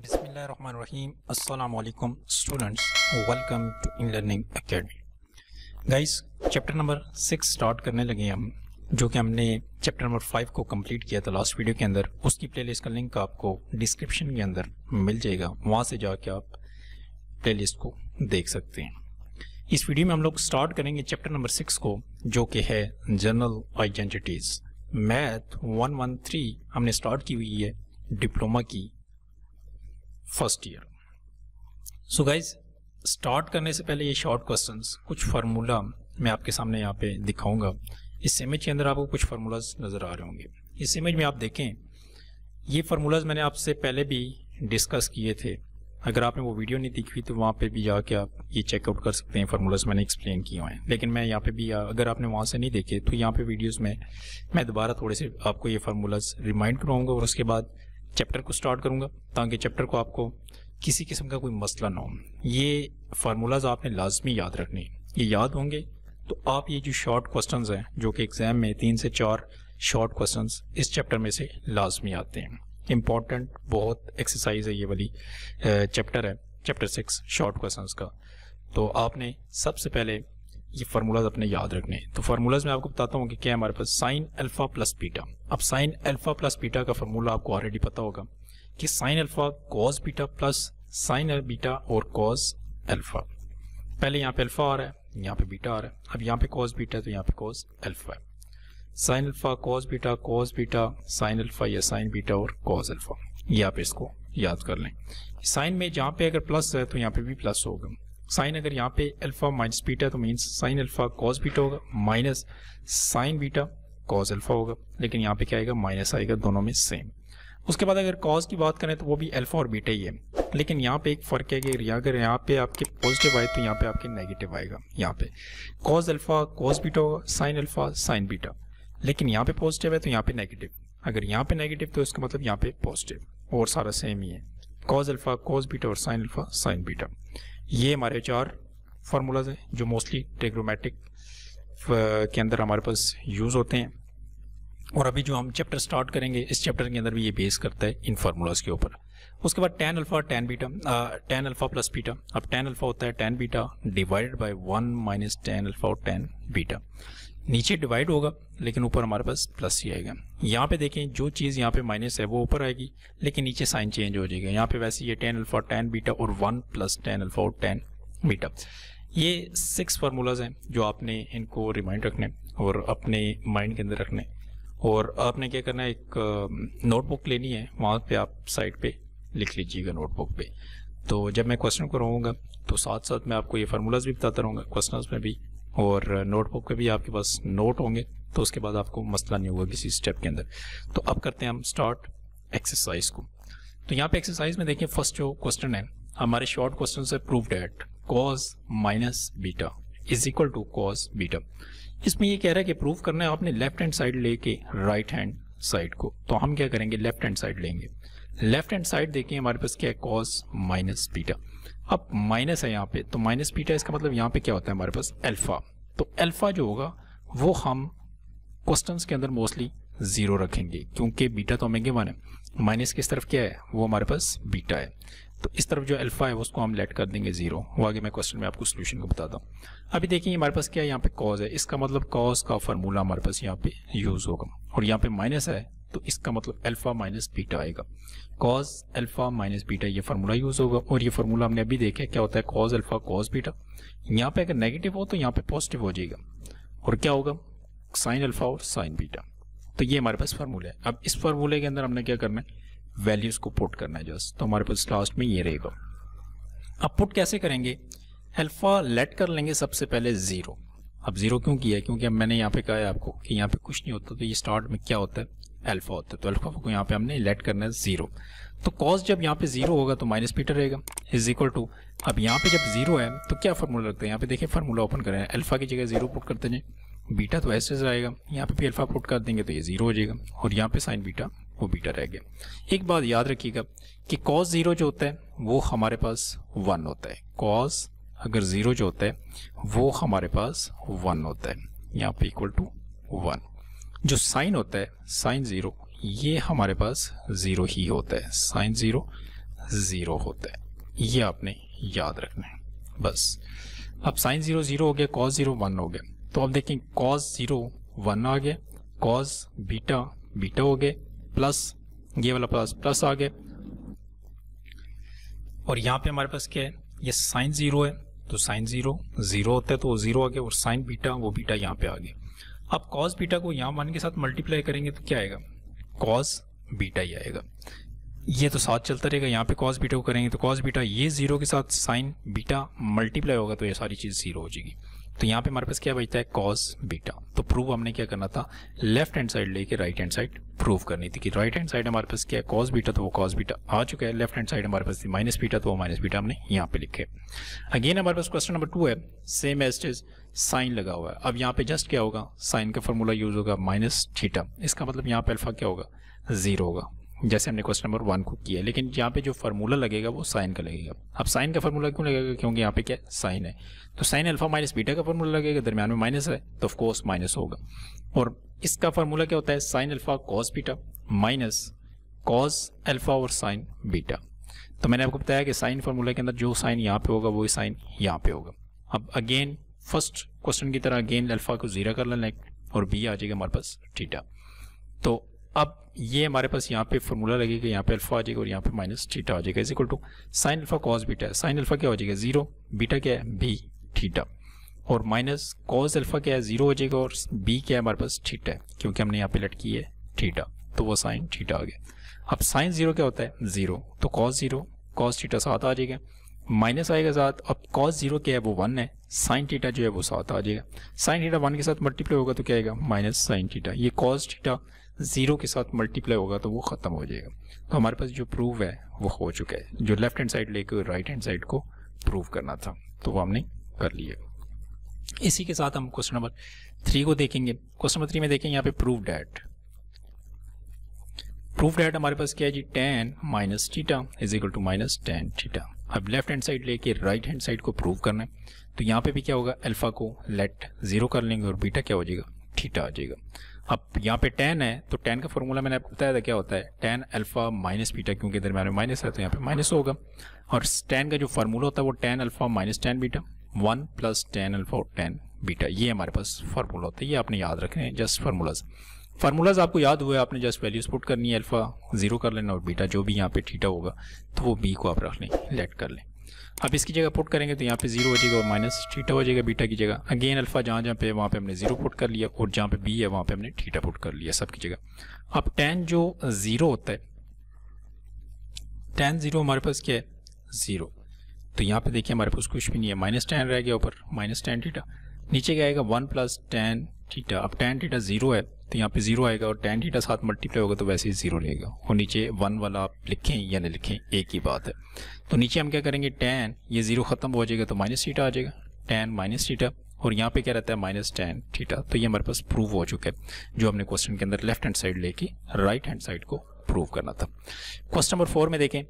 बिसमीम students welcome to in learning academy guys chapter number six start करने लगे हम जो कि हमने चैप्टर नंबर फाइव को कंप्लीट किया था लास्ट वीडियो के अंदर उसकी प्लेलिस्ट का लिंक आपको डिस्क्रिप्शन के अंदर मिल जाएगा वहाँ से जाके आप प्लेलिस्ट को देख सकते हैं इस वीडियो में हम लोग स्टार्ट करेंगे चैप्टर नंबर सिक्स को जो कि है general identities math one one three हमने स्टार्ट की हुई है डिप्लोमा की first year so guys start करने से पहले ये शॉर्ट क्वेश्चन कुछ फार्मूला मैं आपके सामने यहाँ पे दिखाऊंगा इस इमेज के अंदर आपको कुछ फार्मूलाज नज़र आ रहे होंगे इस इमेज में आप देखें ये फार्मूलाज मैंने आपसे पहले भी डिस्कस किए थे अगर आपने वो वीडियो नहीं देखी तो वहाँ पे भी जाके आप ये चेकआउट कर सकते हैं फार्मूलाज मैंने एक्सप्लेन किए हुए हैं लेकिन मैं यहाँ पे भी अगर आपने वहाँ से नहीं देखे तो यहाँ पे वीडियोस में मैं दोबारा थोड़े से आपको ये फार्मूलाज रिमाइंड कराऊंगा और उसके बाद चैप्टर को स्टार्ट करूँगा ताकि चैप्टर को आपको किसी किस्म का कोई मसला ना हो ये फार्मूलाज आपने लाजमी याद रखने ये याद होंगे तो आप ये जो शॉर्ट क्वेश्चन हैं जो कि एग्ज़ाम में तीन से चार शॉर्ट क्वेश्चन इस चैप्टर में से लाजमी आते हैं इम्पॉर्टेंट बहुत एक्सरसाइज है ये वाली चैप्टर है चैप्टर सिक्स शॉर्ट क्वेश्चन का तो आपने सबसे पहले ये फार्मूलाज अपने याद रखने तो फार्मूलाज में आपको बताता हूँ कि क्या हमारे पास साइन अल्फा प्लस बीटा अब साइन अल्फा प्लस बीटा का फार्मूला आपको ऑलरेडी पता होगा कि sine alpha cos beta plus sine beta और कॉज अल्फा पहले यहाँ पे अल्फा आ रहा है यहाँ पे बीटा आ रहा है अब यहाँ पे कॉज बीटा है तो यहाँ पे कॉज अल्फा है sine alpha cos beta cos beta sine alpha या साइन बीटा और कॉज अल्फा ये आप इसको याद कर लें साइन में जहाँ पे अगर प्लस है तो यहाँ पे भी प्लस होगा साइन अगर यहाँ पे अल्फा माइनस बीटा तो means sine alpha cos beta होगा minus sine beta cos alpha होगा लेकिन यहाँ पे क्या आएगा माइनस आएगा दोनों में सेम उसके बाद अगर कॉज की बात करें तो वो भी अल्फा और बीटा ही है लेकिन यहाँ पे एक फ़र्क है कि अगर यहाँ पे आपके पॉजिटिव आए तो यहाँ पे आपके नेगेटिव आएगा यहाँ पे कॉज अल्फा कॉज बीटा होगा साइन अल्फा साइन बीटा लेकिन यहाँ पे पॉजिटिव है तो यहाँ पे नेगेटिव अगर यहाँ पे नेगेटिव तो इसका मतलब यहाँ पे पॉजिटिव और सारा सेम ही है कॉज अल्फा कॉज बीटा और साइन अल्फा साइन बीटा ये हमारे चार फार्मूलाज हैं जो मोस्टली टेग्रोमेटिक के अंदर हमारे पास यूज़ होते हैं और अभी जो हम चैप्टर स्टार्ट करेंगे इस चैप्टर के अंदर भी ये बेस करता है इन फार्मूलाज के ऊपर उसके बाद tan alpha tan beta tan alpha plus beta अब टेन अल्फा होता है tan beta divided by one minus tan alpha और टेन बीटा नीचे डिवाइड होगा लेकिन ऊपर हमारे पास प्लस ही आएगा यहाँ पे देखें जो चीज़ यहाँ पे माइनस है वो ऊपर आएगी लेकिन नीचे साइन चेंज हो जाएगा यहाँ पे वैसे ये टेन अल्फा टेन बीटा और वन प्लस टेन अल्फा और टेन बीटा ये सिक्स फार्मूलाज हैं जो आपने इनको रिमाइंड रखने और अपने माइंड के अंदर रखने और आपने क्या करना है एक नोटबुक लेनी है वहाँ पर आप साइट पर लिख लीजिएगा नोटबुक पर तो जब मैं क्वेश्चन रहूँगा तो साथ साथ मैं आपको ये फार्मूलाज भी बताता रहूँगा क्वेश्चन में भी और नोटबुक पे भी आपके पास नोट होंगे तो उसके बाद आपको मसला नहीं होगा किसी स्टेप के अंदर तो अब करते हैं हम स्टार्ट एक्सरसाइज को तो यहाँ पे एक्सरसाइज में देखिए फर्स्ट जो क्वेश्चन है हमारे शॉर्ट क्वेश्चन से prove that cos minus beta is equal to cos beta इसमें ये कह रहा है कि प्रूव करना है आपने लेफ्ट हैंड साइड लेके राइट हैंड साइड को तो हम क्या करेंगे लेफ्ट हैंड साइड लेंगे लेफ्ट हैंड साइड देखिए हमारे पास क्या है कॉज माइनस बीटा अब माइनस है यहाँ पे तो माइनस बीटा इसका मतलब यहाँ पे क्या होता है हमारे पास अल्फ़ा तो अल्फ़ा जो होगा वो हम क्वेश्चंस के अंदर मोस्टली ज़ीरो रखेंगे क्योंकि बीटा तो हमें वन है माइनस किस तरफ क्या है वो हमारे पास बीटा है तो इस तरफ जो अल्फ़ा है उसको हम लेट कर देंगे ज़ीरो वो आगे मैं क्वेश्चन में आपको सोल्यूशन को बताता हूँ अभी देखिए हमारे पास क्या है यहाँ पे कॉज है इसका मतलब कॉज का फार्मूला हमारे पास यहाँ पे यूज़ होगा और यहाँ पे माइनस है तो इसका मतलब अल्फ़ा माइनस बीटा आएगा कॉज अल्फ़ा माइनस बीटा ये फार्मूला यूज़ होगा और ये फार्मूला हमने अभी देखा है क्या होता है कॉज अल्फ़ा कॉज बीटा यहाँ पे अगर नेगेटिव हो तो यहाँ पे पॉजिटिव हो जाएगा और क्या होगा साइन अल्फ़ा और साइन बीटा तो ये हमारे पास फार्मूला है अब इस फार्मूले के अंदर हमने क्या करना है वैल्यूज़ को पुट करना है जस्ट तो हमारे पास लास्ट में ये रहेगा अब पुट कैसे करेंगे अल्फ़ा लेट कर लेंगे सबसे पहले ज़ीरो अब ज़ीरो क्यों किया क्योंकि अब मैंने यहाँ पे कहा है आपको कि यहाँ पे कुछ नहीं होता तो ये स्टार्ट में क्या होता है अल्फा होता है तो अल्फा को यहाँ पे हमने लेट करना है ज़ीरो तो कॉस जब यहाँ पे ज़ीरो होगा तो माइनस पीटर रहेगा इज इक्वल टू अब यहाँ पे जब ज़ीरो है तो क्या फार्मूला लगता है यहाँ पे देखिए फार्मूला ओपन करें अल्फा की जगह ज़ीरो पुट करते हैं बीटा तो ऐसे रहेगा यहाँ पे भी अल्फा पुट कर देंगे तो ये ज़ीरो हो जाएगा और यहाँ पे साइन बीटा वो बीटा रह गया एक बात याद रखिएगा कि कॉस ज़ीरो जो होता है वो हमारे पास वन होता है कॉस अगर ज़ीरो जो होता है वो हमारे पास वन होता है यहाँ पे इक्वल टू वन जो साइन होता है साइन ज़ीरो ये हमारे पास ज़ीरो ही होता है साइन ज़ीरो ज़ीरो होता है ये आपने याद रखना है बस अब साइन ज़ीरो ज़ीरो हो गया कॉस ज़ीरो वन हो गया तो अब देखें कॉस ज़ीरो वन आ गया कॉस बीटा बीटा हो गया प्लस ये वाला प्लस प्लस आ गया और यहाँ पे हमारे पास क्या है ये साइन ज़ीरो है तो साइन ज़ीरो ज़ीरो होता है तो वो ज़ीरो आ गया और साइन बीटा वो बीटा यहाँ पे आ गया आप कॉस बीटा को यहाँ वन के साथ मल्टीप्लाई करेंगे तो क्या आएगा कॉस बीटा ही आएगा ये तो साथ चलता रहेगा यहाँ पे कॉस बीटा को करेंगे तो कॉस बीटा ये जीरो के साथ साइन बीटा मल्टीप्लाई होगा तो ये सारी चीज़ जीरो हो जाएगी तो यहाँ पे हमारे पास क्या बचता है कॉस बीटा तो प्रूव हमने क्या करना था लेफ्ट हैंड साइड लेके राइट हैंड साइड प्रूव करनी थी कि राइट हैंड साइड हमारे पास क्या है कॉस बीटा तो वो कॉस बीटा आ चुका है लेफ्ट हैंड साइड हमारे पास थी माइनस बीटा तो वो माइनस बीटा हमने यहाँ पे लिखे अगेन हमारे पास क्वेश्चन नंबर टू है सेम एज इज साइन लगा हुआ है अब यहाँ पे जस्ट क्या होगा साइन का फॉर्मूला यूज होगा माइनस थीटा इसका मतलब यहाँ पे अल्फा क्या होगा जीरो होगा जैसे हमने क्वेश्चन नंबर वन को किया लेकिन यहाँ पे जो फार्मूला लगेगा वो साइन का लगेगा अब साइन का फार्मूला क्यों लगेगा क्योंकि यहाँ पे क्या साइन है तो साइन अल्फा माइनस बीटा का फार्मूला लगेगा दरमियान में माइनस है तो ऑफकोर्स माइनस होगा और इसका फार्मूला क्या होता है sine alpha cos beta minus cos alpha और साइन बीटा तो मैंने आपको बताया कि साइन फार्मूला के अंदर जो साइन यहाँ पे होगा वो साइन यहाँ पे होगा अब अगेन फर्स्ट क्वेश्चन की तरह अगेन अल्फा को ज़ीरा कर लेना और बी आ जाएगा हमारे पास ठीटा तो अब ये हमारे पास यहाँ पे फॉर्मूला लगेगा यहाँ पे अल्फा आ जाएगा और यहाँ पे माइनस थीटा आ जाएगा is equal to sine alpha cos beta है साइन अल्फा क्या हो जाएगा जीरो बीटा क्या है बी थीटा और माइनस कॉस अल्फा क्या है जीरो हो जाएगा और बी क्या है हमारे पास थीटा है क्योंकि हमने यहाँ पे लटकी है थीटा तो वो साइन थीटा आ गया अब साइन जीरो क्या होता है जीरो तो कॉस जीरो कॉस थीटा साथ आ जाएगा माइनस आएगा साथ अब कॉस जीरो क्या है वो वन है साइन थीटा जो है वो साथ आ जाएगा साइन थीटा वन के साथ मल्टीप्लाई होगा तो क्या आएगा माइनस साइन थीटा ये कॉस थीटा ज़ीरो के साथ मल्टीप्लाई होगा तो वो ख़त्म हो जाएगा तो हमारे पास जो प्रूव है वो हो चुका है जो लेफ्ट हैंड साइड लेकर राइट हैंड साइड को प्रूव करना था तो वो हमने कर लिया इसी के साथ हम क्वेश्चन नंबर थ्री को देखेंगे क्वेश्चन नंबर थ्री में देखेंगे यहाँ पे प्रूव डैट प्रूफ डेट हमारे पास क्या है जी tan minus theta is equal to minus tan theta अब लेफ्ट हैंड साइड लेके राइट हैंड साइड को प्रूव करना है तो यहाँ पे भी क्या होगा अल्फा को लेट जीरो कर लेंगे और बीटा क्या हो जाएगा थीटा आ जाएगा अब यहाँ पे टेन है तो टेन का फॉर्मूला मैंने आपको बताया था क्या होता है टेन अल्फा माइनस बीटा क्योंकि दरम्यान में माइनस है तो यहाँ पे माइनस होगा और टेन का जो फार्मूला होता है वो tan alpha minus tan beta one plus tan alpha और टेन बीटा ये हमारे पास फार्मूला होता है ये आपने याद रखने हैं जस्ट फार्मूलाज फार्मूलाज आपको याद हुआ है आपने जस्ट वैल्यू पुट करनी है अल्फा जीरो कर लेना और बीटा जो भी यहाँ पे ठीटा होगा तो वो बी को आप रख लें लेट कर लें अब इसकी जगह पुट करेंगे तो यहाँ पे जीरो हो जाएगा और माइनस ठीठा हो जाएगा बीटा की जगह अगेन अल्फा जहाँ जहाँ पे वहाँ पे हमने जीरो पुट कर लिया और जहाँ पे बी है वहाँ पे हमने ठीठा पुट कर लिया सबकी जगह अब टेन जो ज़ीरो होता है टेन ज़ीरो हमारे पास क्या है ज़ीरो तो यहाँ पे देखिए हमारे पास कुछ भी नहीं है माइनस टेन रह गया ऊपर माइनस टेन ठीठा नीचे क्या आएगा वन प्लस टेन थीटा अब टेन थीटा जीरो है तो यहाँ पे जीरो आएगा और टेन थीटा साथ मल्टीप्लाई होगा तो वैसे ही जीरो रहेगा और नीचे वन वाला आप लिखें या नहीं लिखें एक ही बात है तो नीचे हम क्या करेंगे टेन ये जीरो खत्म हो जाएगा तो माइनस थीटा आ जाएगा टेन माइनस थीटा और यहाँ पे क्या रहता है माइनस टेन थीटा तो ये हमारे पास प्रूव हो चुका है जो हमने क्वेश्चन के अंदर लेफ्ट हैंड साइड लेके राइट हैंड साइड को प्रूव करना था क्वेश्चन नंबर फोर में देखें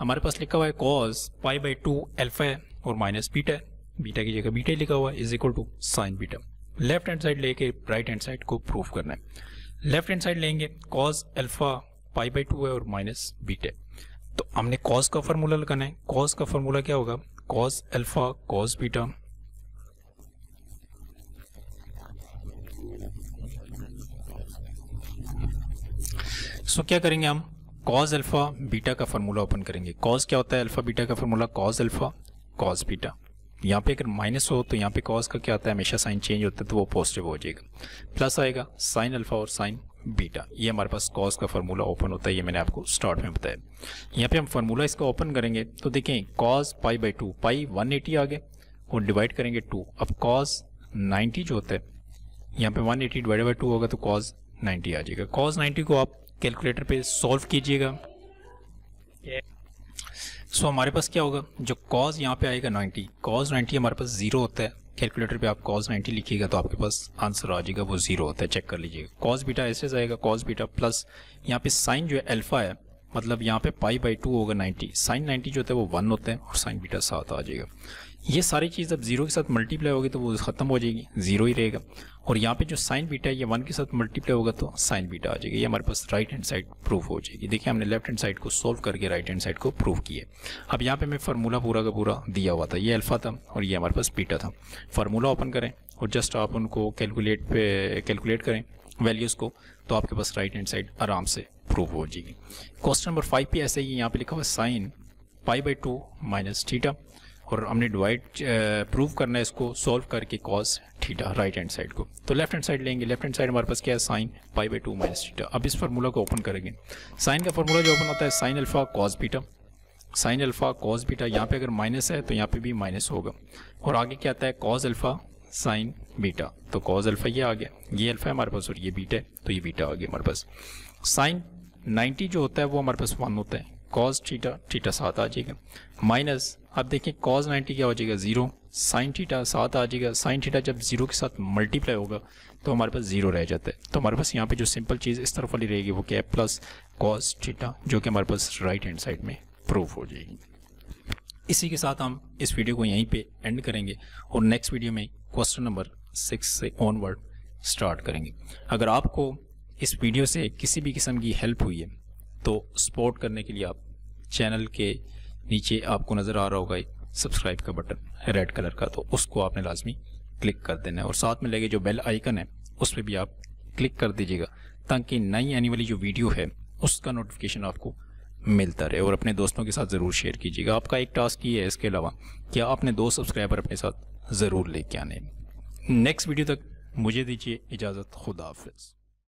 हमारे पास लिखा हुआ है cos pi by two alpha है और माइनस बीटा है बीटा की जगह बीटा लिखा हुआ है is equal to sine beta left hand side लेके राइट हैंड साइड को प्रूफ करना है लेफ्ट हैंड साइड लेंगे cos alpha pi by two है और माइनस बीटा तो हमने कॉज का फार्मूला लगाना है कॉज का फार्मूला क्या होगा cos alpha cos beta so क्या करेंगे हम कॉज अल्फा बीटा का फार्मूला ओपन करेंगे कॉज क्या होता है अल्फा बीटा का formula cos alpha cos beta यहाँ पे अगर माइनस हो तो यहाँ पे कॉस का क्या होता है हमेशा साइन चेंज होता है तो वो पॉजिटिव हो जाएगा प्लस आएगा साइन अल्फा और साइन बीटा ये हमारे पास कॉस का फार्मूला ओपन होता है ये मैंने आपको स्टार्ट में बताया यहाँ पे हम फार्मूला इसका ओपन करेंगे तो देखें cos pi by two pi one eighty आ गए और डिवाइड करेंगे टू अब कॉस नाइन्टी जो होता है यहाँ पे one eighty divide by two होगा तो कॉस नाइन्टी आ जाएगा कॉस नाइन्टी को आप कैलकुलेटर पर सॉल्व कीजिएगा सो so, हमारे पास क्या होगा जो कॉज यहाँ पे आएगा 90 कॉज 90 हमारे पास जीरो होता है कैलकुलेटर पे आप कॉज 90 लिखिएगा तो आपके पास आंसर आ जाएगा वो जीरो होता है चेक कर लीजिएगा कॉज बीटा ऐसे जाएगा कॉज बीटा प्लस यहाँ पे साइन जो है अल्फा है मतलब यहाँ पे पाई बाई टू होगा 90 साइन 90 जो होता है वो वन होता है और साइन बीटा सात आ जाएगा ये सारी चीज़ अब जीरो के साथ मल्टीप्लाई होगी तो वो ख़त्म हो जाएगी जीरो ही रहेगा और यहाँ पे जो साइन बीटा है ये वन के साथ मल्टीप्लाई होगा तो साइन बीटा आ जाएगी ये हमारे पास राइट हैंड साइड प्रूफ हो जाएगी देखिए हमने लेफ्ट हैंड साइड को सॉल्व करके राइट हैंड साइड को प्रूफ किया अब यहाँ पे मैं फार्मूला पूरा का पूरा दिया हुआ था ये अल्फ़ा था और ये हमारे पास बीटा था फार्मूला ओपन करें और जस्ट आप उनको कैलकुलेट पे कैलकुलेट करें वैल्यूज़ को तो आपके पास राइट हैंड साइड आराम से प्रूफ हो जाएगी क्वेश्चन नंबर फाइव पे ऐसे ही यहाँ पे लिखा हुआ sine pi by two minus theta और हमने डिवाइड प्रूव uh, करना है इसको सॉल्व करके cos theta right hand side को तो लेफ्ट हैंड साइड लेंगे लेफ्ट हैंड साइड हमारे पास क्या है sine pi by two minus theta अब इस फार्मूला को ओपन करेंगे साइन का फार्मूला जो ओपन होता है sine alpha cos beta sine alpha cos beta यहाँ पे अगर माइनस है तो यहाँ पे भी माइनस होगा और आगे क्या आता है कॉस अल्फा साइन बीटा तो कॉज अल्फा ये आ गया ये अल्फा है हमारे पास और ये बीटा है तो ये बीटा आ गया हमारे पास साइन 90 जो होता है वो हमारे पास वन होता है कॉज टीटा टीटा साथ आ जाएगा माइनस अब देखें कॉज 90 क्या हो जाएगा ज़ीरो साइन टीटा साथ आ जाएगा साइन टीटा जब ज़ीरो के साथ मल्टीप्लाई होगा तो हमारे पास ज़ीरो रह जाता है तो हमारे पास यहाँ पे जो सिंपल चीज़ इस तरफ वाली रहेगी वो क्या है प्लस कॉज टीटा जो कि हमारे पास राइट हैंड साइड में प्रूफ हो जाएगी इसी के साथ हम इस वीडियो को यहीं पर एंड करेंगे और नेक्स्ट वीडियो में क्वेश्चन नंबर सिक्स से ऑनवर्ड स्टार्ट करेंगे अगर आपको इस वीडियो से किसी भी किस्म की हेल्प हुई है तो सपोर्ट करने के लिए आप चैनल के नीचे आपको नज़र आ रहा होगा एक सब्सक्राइब का बटन रेड कलर का तो उसको आपने लाजमी क्लिक कर देना है और साथ में लगे जो बेल आइकन है उस पर भी आप क्लिक कर दीजिएगा ताकि नई आने वाली जो वीडियो है उसका नोटिफिकेशन आपको मिलता रहे और अपने दोस्तों के साथ ज़रूर शेयर कीजिएगा आपका एक टास्क ये है इसके अलावा कि आपने दो सब्सक्राइबर अपने साथ ज़रूर लेके आने नेक्स्ट वीडियो तक मुझे दीजिए इजाज़त खुदाफ़